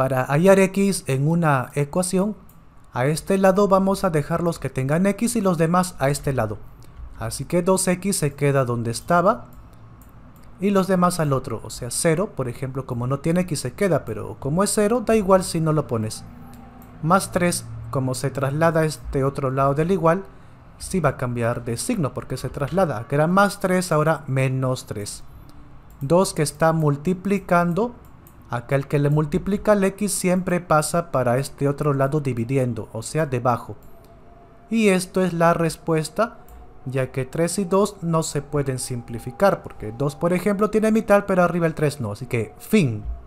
Para hallar x en una ecuación, a este lado vamos a dejar los que tengan x y los demás a este lado. Así que 2x se queda donde estaba y los demás al otro, o sea 0, por ejemplo, como no tiene x se queda, pero como es 0, da igual si no lo pones. Más 3, como se traslada a este otro lado del igual, sí va a cambiar de signo porque se traslada, que era más 3, ahora menos 3. 2 que está multiplicando Aquel que le multiplica el x siempre pasa para este otro lado dividiendo, o sea debajo. Y esto es la respuesta, ya que 3 y 2 no se pueden simplificar, porque 2 por ejemplo tiene mitad pero arriba el 3 no, así que fin.